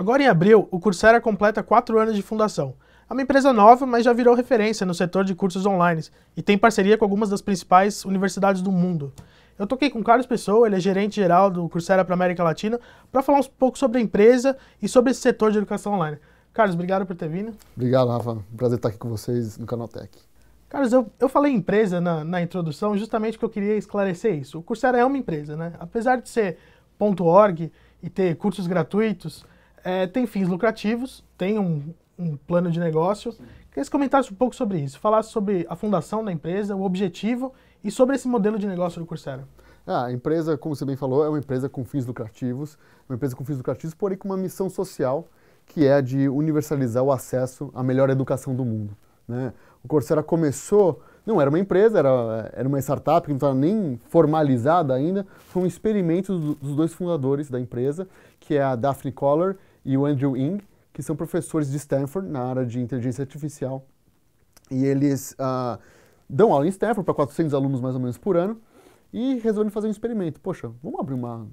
Agora em abril, o Coursera completa 4 anos de fundação. É uma empresa nova, mas já virou referência no setor de cursos online e tem parceria com algumas das principais universidades do mundo. Eu toquei com Carlos Pessoa, ele é gerente geral do Coursera para América Latina, para falar um pouco sobre a empresa e sobre esse setor de educação online. Carlos, obrigado por ter vindo. Obrigado, Rafa. prazer estar aqui com vocês no Canaltech. Carlos, eu, eu falei empresa na, na introdução justamente porque eu queria esclarecer isso. O Coursera é uma empresa, né? Apesar de ser .org e ter cursos gratuitos, é, tem fins lucrativos, tem um, um plano de negócio. queria Que comentasse um pouco sobre isso, falasse sobre a fundação da empresa, o objetivo e sobre esse modelo de negócio do Coursera. Ah, a empresa, como você bem falou, é uma empresa com fins lucrativos, uma empresa com fins lucrativos, porém com uma missão social, que é a de universalizar o acesso à melhor educação do mundo. Né? O Coursera começou, não era uma empresa, era, era uma startup que não estava nem formalizada ainda, foi um experimento dos, dos dois fundadores da empresa, que é a Daphne Koller e o Andrew Ng, que são professores de Stanford na área de inteligência artificial. E eles uh, dão aula em Stanford para 400 alunos mais ou menos por ano e resolveram fazer um experimento. Poxa, vamos abrir uma,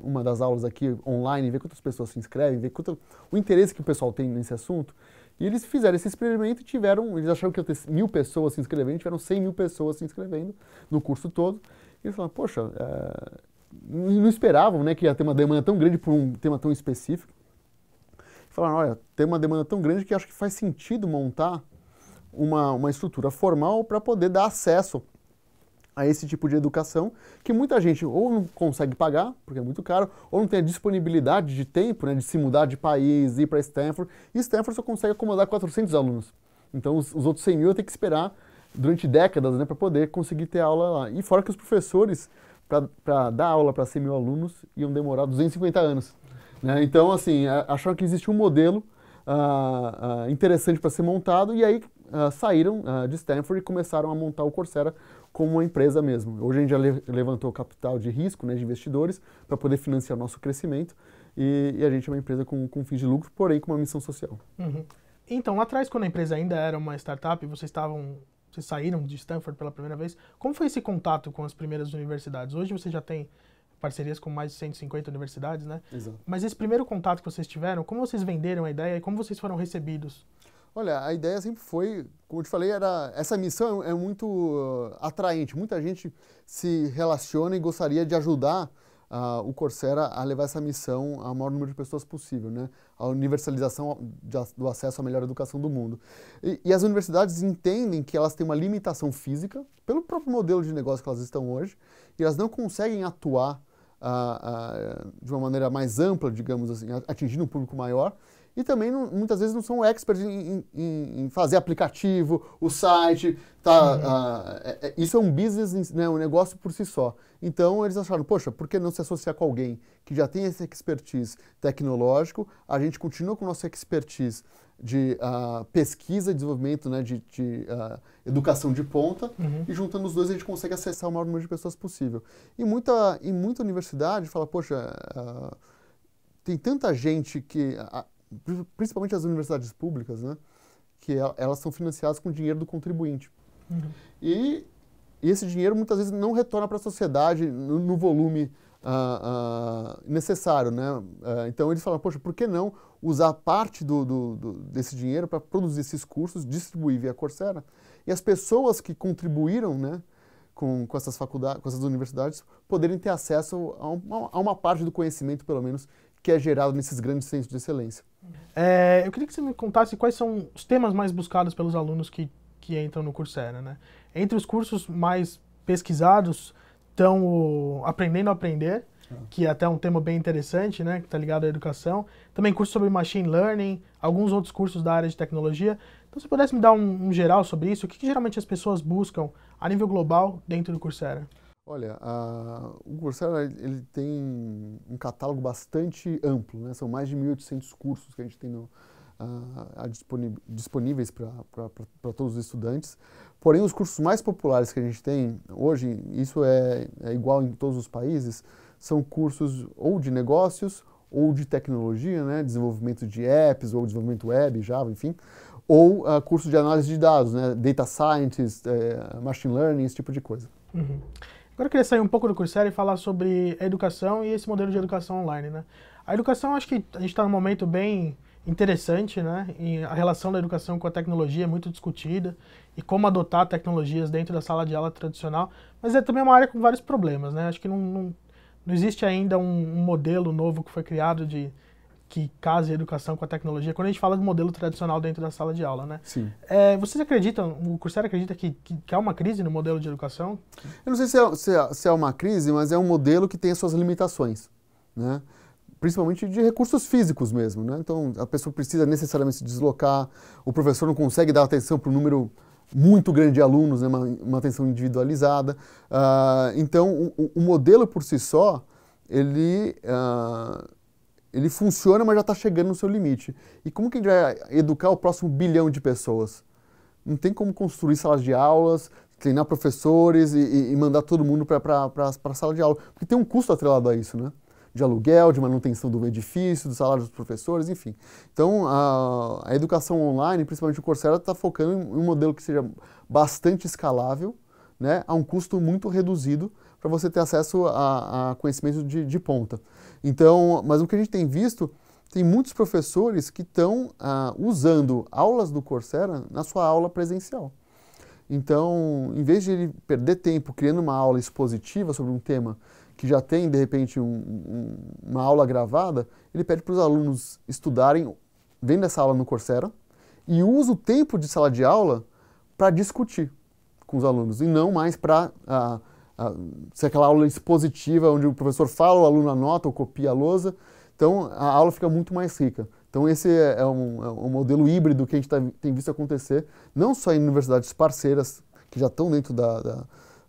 uma das aulas aqui online, ver quantas pessoas se inscrevem, ver quanto, o interesse que o pessoal tem nesse assunto. E eles fizeram esse experimento e tiveram, eles acharam que ia ter mil pessoas se inscrevendo, tiveram 100 mil pessoas se inscrevendo no curso todo. E eles falaram, poxa, é, não esperavam né, que ia ter uma demanda tão grande por um tema tão específico falaram, olha, tem uma demanda tão grande que acho que faz sentido montar uma, uma estrutura formal para poder dar acesso a esse tipo de educação que muita gente ou não consegue pagar, porque é muito caro, ou não tem a disponibilidade de tempo, né, de se mudar de país, ir para Stanford, e Stanford só consegue acomodar 400 alunos. Então os, os outros 100 mil tem que esperar durante décadas né, para poder conseguir ter aula lá. E fora que os professores, para dar aula para 100 mil alunos, iam demorar 250 anos. Né? Então, assim, acharam que existe um modelo ah, ah, interessante para ser montado e aí ah, saíram de Stanford e começaram a montar o Coursera como uma empresa mesmo. Hoje a gente já le levantou capital de risco né, de investidores para poder financiar o nosso crescimento e, e, a gente é uma empresa com, com fins de lucro, porém com uma missão social. Uhum. Então, lá atrás, quando a empresa ainda era uma startup, vocês estavam vocês saíram de Stanford pela primeira vez. Como foi esse contato com as primeiras universidades? Hoje você já tem parcerias com mais de 150 universidades, né? Exato. Mas esse primeiro contato que vocês tiveram, como vocês venderam a ideia e como vocês foram recebidos? Olha, a ideia sempre foi, como eu te falei, era essa missão é, muito uh, atraente. Muita gente se relaciona e gostaria de ajudar uh, o Coursera a levar essa missão ao maior número de pessoas possível, né? A universalização de, do acesso à melhor educação do mundo. E, e, as universidades entendem que elas têm uma limitação física pelo próprio modelo de negócio que elas estão hoje e elas não conseguem atuar a, a, de uma maneira mais ampla, digamos assim, atingindo um público maior e também não, muitas vezes não são experts em, em, em fazer aplicativo, o site, tá, uhum. Ah, é, é, isso é um business, né, um negócio por si só. Então eles acharam, poxa, por que não se associar com alguém que já tem esse expertise tecnológico, a gente continua com nossa expertise de uh, pesquisa e desenvolvimento, né, de, de uh, educação de ponta, uhum. e juntando os dois a gente consegue acessar o maior número de pessoas possível. E muita, e muita universidade fala, poxa, uh, tem tanta gente que principalmente as universidades públicas, né? Que é, elas são financiadas com dinheiro do contribuinte. Uhum. E, e, esse dinheiro muitas vezes não retorna para a sociedade no, no volume ah, ah, necessário, né? Ah, então eles falam, poxa, por que não usar parte do, do, do desse dinheiro para produzir esses cursos, distribuir via Coursera? E as pessoas que contribuíram, né? Com, com, essas faculdades, com essas universidades, poderem ter acesso a, um, a uma parte do conhecimento, pelo menos, que é gerado nesses grandes centros de excelência. É, eu queria que você me contasse quais são os temas mais buscados pelos alunos que, que entram no Coursera, né? Entre os cursos mais pesquisados estão o Aprendendo a Aprender, ah. que é até um tema bem interessante, né? Que está ligado à educação. Também curso sobre Machine Learning, alguns outros cursos da área de tecnologia. Então, se pudesse me dar um, um geral sobre isso, o que, que geralmente as pessoas buscam a nível global dentro do Coursera? Olha, a, o Coursera ele tem um catálogo bastante amplo, né? são mais de 1.800 cursos que a gente tem no, a, a disponíveis para todos os estudantes. Porém, os cursos mais populares que a gente tem hoje, isso é, é igual em todos os países, são cursos ou de negócios ou de tecnologia, né? desenvolvimento de apps ou desenvolvimento web, Java, enfim, ou a ah, curso de análise de dados, né? data scientist, eh, machine learning, esse tipo de coisa. Uhum. Agora eu queria sair um pouco do Coursera e falar sobre a educação e esse modelo de educação online, né? A educação, acho que a gente está num momento bem interessante, né? E a relação da educação com a tecnologia é muito discutida e como adotar tecnologias dentro da sala de aula tradicional, mas é também uma área com vários problemas, né? Acho que não, não, não existe ainda um, um modelo novo que foi criado de que casa a educação com a tecnologia, quando a gente fala do modelo tradicional dentro da sala de aula, né? Sim. É, vocês acreditam, o Coursera acredita que, que, que, há uma crise no modelo de educação? Eu não sei se é, se, é, se é uma crise, mas é um modelo que tem as suas limitações, né? principalmente de recursos físicos mesmo. Né? Então, a pessoa precisa necessariamente se deslocar, o professor não consegue dar atenção para um número muito grande de alunos, né? uma, uma atenção individualizada. Uh, então, o, o, modelo por si só, ele uh, ele funciona, mas já está chegando no seu limite. E como que a gente vai educar o próximo bilhão de pessoas? Não tem como construir salas de aulas, treinar professores e, e mandar todo mundo para a sala de aula. Porque tem um custo atrelado a isso, né? De aluguel, de manutenção do edifício, do salário dos professores, enfim. Então, a, a educação online, principalmente o Coursera, está focando em um modelo que seja bastante escalável, né, a um custo muito reduzido para você ter acesso a, a conhecimento de, de, ponta. Então, mas o que a gente tem visto, tem muitos professores que estão ah, usando aulas do Coursera na sua aula presencial. Então, em vez de ele perder tempo criando uma aula expositiva sobre um tema que já tem, de repente, um, um, uma aula gravada, ele pede para os alunos estudarem, vendo essa aula no Coursera, e usa o tempo de sala de aula para discutir com os alunos, e não mais para ah, ser aquela aula expositiva onde o professor fala, o aluno anota ou copia a lousa. Então, a aula fica muito mais rica. Então, esse é, é um, é um modelo híbrido que a gente tá, tem visto acontecer, não só em universidades parceiras, que já estão dentro da,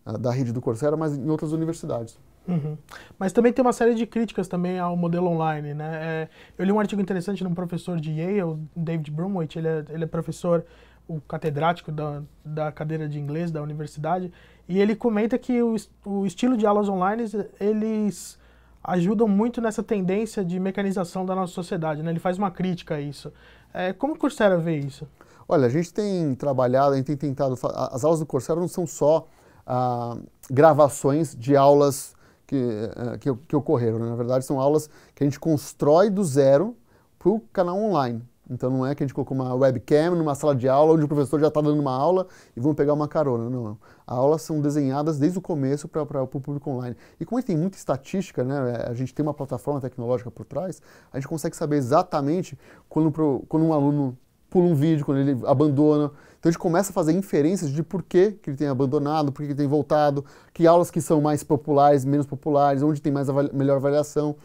da, da rede do Coursera, mas em outras universidades. Uhum. Mas também tem uma série de críticas também ao modelo online, né? É, eu li um artigo interessante de um professor de Yale, David Brumwich, ele é, ele é professor o catedrático da, da cadeira de inglês da universidade, e ele comenta que o, o estilo de aulas online, eles ajudam muito nessa tendência de mecanização da nossa sociedade, né? Ele faz uma crítica a isso. É, como o Coursera vê isso? Olha, a gente tem trabalhado, a gente tem tentado... As aulas do Coursera não são só ah, gravações de aulas que, eh, que, que ocorreram, né? na verdade são aulas que a gente constrói do zero para o canal online. Então não é que a gente colocou uma webcam numa sala de aula onde o professor já está dando uma aula e vamos pegar uma carona. Não, As aulas são desenhadas desde o começo para o público online. E como a gente tem muita estatística, né, é, a gente tem uma plataforma tecnológica por trás, a gente consegue saber exatamente quando, pro, quando um aluno pula um vídeo, quando ele abandona. Então a gente começa a fazer inferências de por que, ele tem abandonado, por que, que ele tem voltado, que aulas que são mais populares, menos populares, onde tem mais avalia melhor avaliação.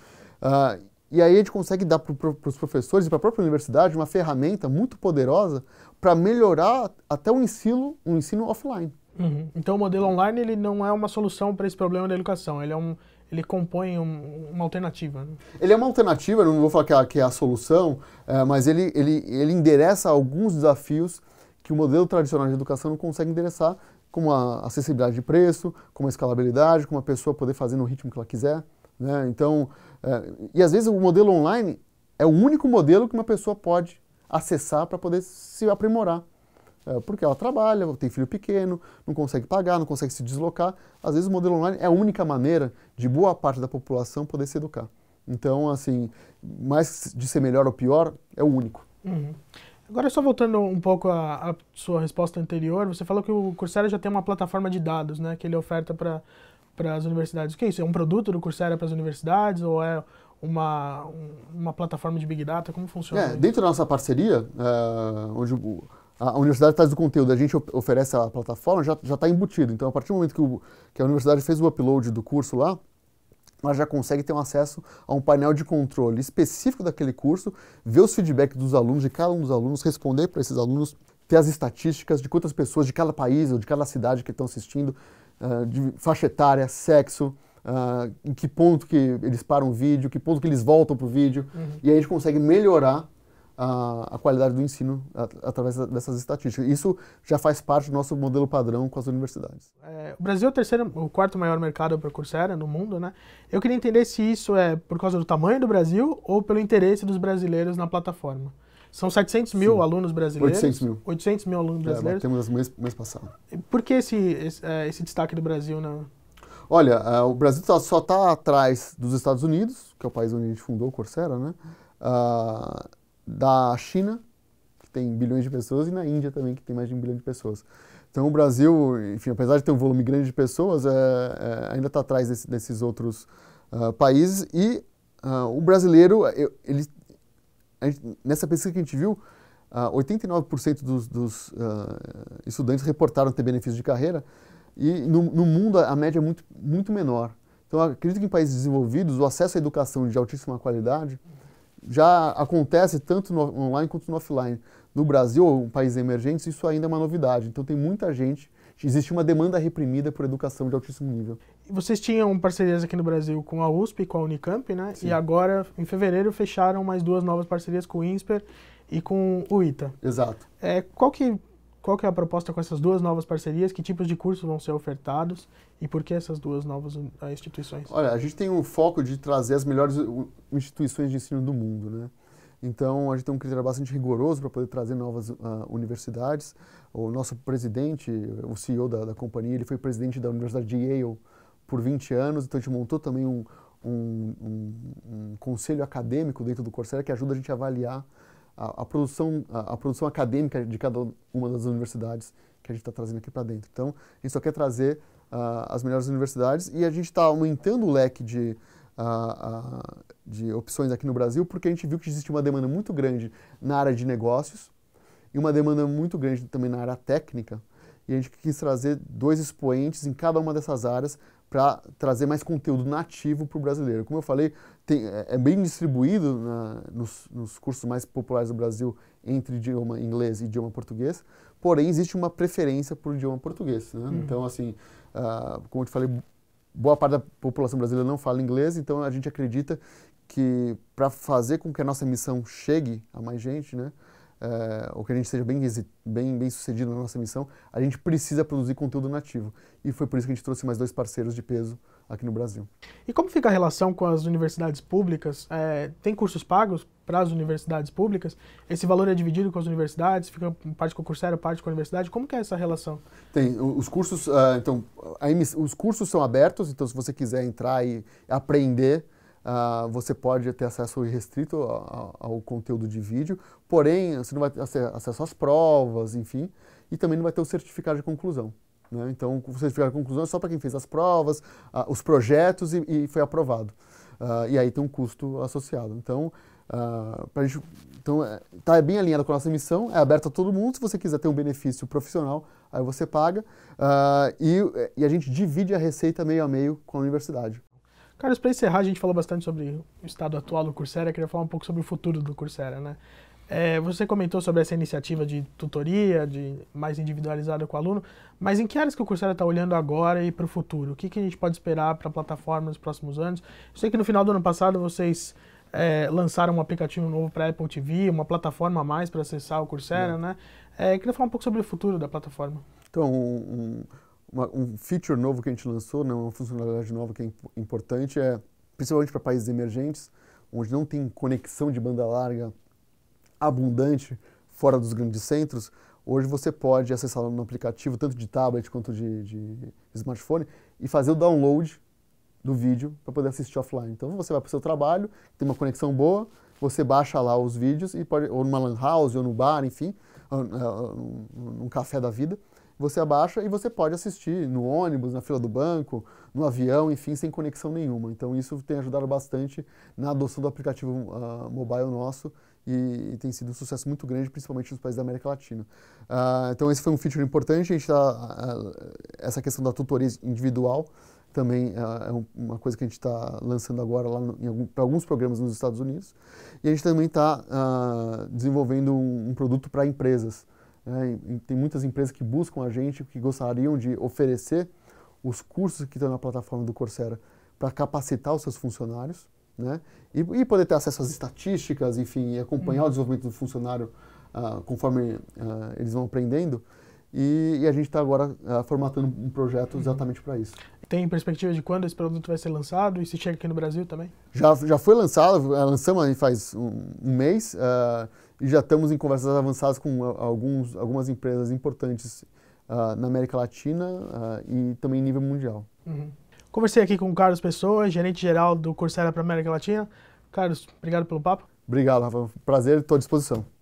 Uh, e aí a gente consegue dar para os professores e para a própria universidade uma ferramenta muito poderosa para melhorar até o ensino, o ensino offline. Uhum. Então o modelo online ele não é uma solução para esse problema da educação, ele é um ele compõe um, uma alternativa. Né? Ele é uma alternativa, não vou falar que é, que é a solução, é, mas ele, ele, ele endereça alguns desafios que o modelo tradicional de educação não consegue endereçar, como a acessibilidade de preço, como a escalabilidade, como a pessoa poder fazer no ritmo que ela quiser. Né? Então, é, e às vezes o modelo online é o único modelo que uma pessoa pode acessar para poder se aprimorar. É, porque ela trabalha, tem filho pequeno, não consegue pagar, não consegue se deslocar. Às vezes o modelo online é a única maneira de boa parte da população poder se educar. Então, assim, mais de ser melhor ou pior, é o único. Uhum. Agora, só voltando um pouco à, à, sua resposta anterior, você falou que o Coursera já tem uma plataforma de dados, né, que ele oferta para para as universidades. O que é isso? É um produto do Coursera para as universidades ou é uma, uma plataforma de Big Data? Como funciona? É, dentro da nossa parceria, é, onde o, a universidade traz o conteúdo, a gente oferece a plataforma, já está embutido. Então, a partir do momento que, o, que a universidade fez o upload do curso lá, ela já consegue ter um acesso a um painel de controle específico daquele curso, ver os feedbacks dos alunos, de cada um dos alunos, responder para esses alunos, ter as estatísticas de quantas pessoas de cada país ou de cada cidade que estão assistindo. Ah, de faixa etária, sexo, uh, em que ponto que eles param o vídeo, que ponto que eles voltam para o vídeo. Uhum. E aí a gente consegue melhorar a, ah, a qualidade do ensino at através dessas estatísticas. Isso já faz parte do nosso modelo padrão com as universidades. É, o Brasil é o terceiro, o quarto maior mercado para Coursera no mundo, né? Eu queria entender se isso é por causa do tamanho do Brasil ou pelo interesse dos brasileiros na plataforma. São 700 mil Sim. alunos brasileiros. 800 mil. 800 mil alunos é, brasileiros. É, temos mês, mês passado. Por que esse, esse, é, esse destaque do Brasil na, Olha, uh, o Brasil tá, só está atrás dos Estados Unidos, que é o país onde a gente fundou o Coursera, né? Uh, da China, que tem bilhões de pessoas, e na Índia também, que tem mais de um bilhão de pessoas. Então o Brasil, enfim, apesar de ter um volume grande de pessoas, é, é, ainda está atrás desse, desses outros uh, países. E ah, o brasileiro, ele gente, nessa pesquisa que a gente viu, uh, ah, 89% dos, dos uh, estudantes reportaram ter benefício de carreira e no, no mundo a, a média é muito, muito menor. Então, acredito que em países desenvolvidos o acesso à educação de altíssima qualidade já acontece tanto no online quanto no offline. No Brasil, um país emergente, isso ainda é uma novidade. Então, tem muita gente, existe uma demanda reprimida por educação de altíssimo nível. Vocês tinham parcerias aqui no Brasil com a USP e com a Unicamp, né? Sim. E agora, em fevereiro, fecharam mais duas novas parcerias com o INSPER e com o ITA. Exato. É, qual, que, qual que é a proposta com essas duas novas parcerias? Que tipos de cursos vão ser ofertados? E por que essas duas novas ah, instituições? Olha, a gente tem um foco de trazer as melhores uh, instituições de ensino do mundo, né? Então, a gente tem um critério bastante rigoroso para poder trazer novas uh, universidades. O nosso presidente, o CEO da, da companhia, ele foi presidente da Universidade de Yale, por 20 anos, então a gente montou também um, um, um, um conselho acadêmico dentro do Coursera que ajuda a gente a avaliar a, a produção, a, a, produção acadêmica de cada uma das universidades que a gente está trazendo aqui para dentro. Então, a gente só quer trazer uh, as melhores universidades e a gente está aumentando o leque de, uh, uh, de opções aqui no Brasil porque a gente viu que existe uma demanda muito grande na área de negócios e uma demanda muito grande também na área técnica e a gente quis trazer dois expoentes em cada uma dessas áreas para trazer mais conteúdo nativo para o brasileiro. Como eu falei, tem, é, é, bem distribuído na, nos, nos, cursos mais populares do Brasil entre idioma inglês e idioma português, porém existe uma preferência por idioma português. Né? Uhum. Então, assim, uh, como eu te falei, boa parte da população brasileira não fala inglês, então a gente acredita que para fazer com que a nossa missão chegue a mais gente, né, é, ou que a gente seja bem, bem, bem sucedido na nossa missão, a gente precisa produzir conteúdo nativo. E foi por isso que a gente trouxe mais dois parceiros de peso aqui no Brasil. E como fica a relação com as universidades públicas? É, tem cursos pagos para as universidades públicas? Esse valor é dividido com as universidades? Fica parte com o Coursera, parte com a universidade? Como que é essa relação? Tem. Os cursos, ah, então, os cursos são abertos, então se você quiser entrar e aprender Uh, você pode ter acesso irrestrito ao, ao, conteúdo de vídeo, porém você não vai ter acesso às provas, enfim, e também não vai ter o certificado de conclusão. Né? Então, o certificado de conclusão é só para quem fez as provas, uh, os projetos e, e foi aprovado. Uh, e aí tem um custo associado. Então, uh, então é, tá bem alinhado com a nossa missão, é aberto a todo mundo. Se você quiser ter um benefício profissional, aí você paga. e, e a gente divide a receita meio a meio com a universidade. Carlos, para encerrar, a gente falou bastante sobre o estado atual do Coursera, queria falar um pouco sobre o futuro do Coursera, né? É, você comentou sobre essa iniciativa de tutoria, de mais individualizada com o aluno, mas em que áreas que o Coursera está olhando agora e para o futuro? O que, que a gente pode esperar para a plataforma nos próximos anos? Eu sei que no final do ano passado vocês é, lançaram um aplicativo novo para Apple TV, uma plataforma a mais para acessar o Coursera, é. né? É, queria falar um pouco sobre o futuro da plataforma. Então, um, uma, um feature novo que a gente lançou, né, uma funcionalidade nova que é importante, é principalmente para países emergentes, onde não tem conexão de banda larga abundante fora dos grandes centros, hoje você pode acessar no aplicativo, tanto de tablet quanto de, de smartphone, e fazer o download do vídeo para poder assistir offline. Então você vai para o seu trabalho, tem uma conexão boa, você baixa lá os vídeos, e pode, ou numa lan house, ou no bar, enfim, num ah, ah, café da vida, você abaixa e você pode assistir no ônibus, na fila do banco, no avião, enfim, sem conexão nenhuma. Então isso tem ajudado bastante na adoção do aplicativo uh, mobile nosso e, e, tem sido um sucesso muito grande, principalmente nos países da América Latina. Uh, então esse foi um feature importante, a gente tá, uh, essa questão da tutoria individual também é, é uma coisa que a gente está lançando agora lá para alguns programas nos Estados Unidos. E a gente também está uh, ah, desenvolvendo um, um produto para empresas. Né? tem muitas empresas que buscam a gente, que gostariam de oferecer os cursos que estão na plataforma do Coursera para capacitar os seus funcionários né? e, e poder ter acesso às estatísticas, enfim, e acompanhar uhum. o desenvolvimento do funcionário uh, conforme uh, eles vão aprendendo. E, e, a gente está agora uh, formatando um projeto uhum. exatamente para isso. Tem perspectiva de quando esse produto vai ser lançado e se chega aqui no Brasil também? Já, já foi lançado, eh, lançamos faz um, um mês uh, e já estamos em conversas avançadas com alguns, algumas empresas importantes uh, na América Latina uh, e também em nível mundial. Uhum. Conversei aqui com o Carlos Pessoa, gerente geral do Coursera para América Latina. Carlos, obrigado pelo papo. Obrigado, Rafa. Prazer, estou à disposição.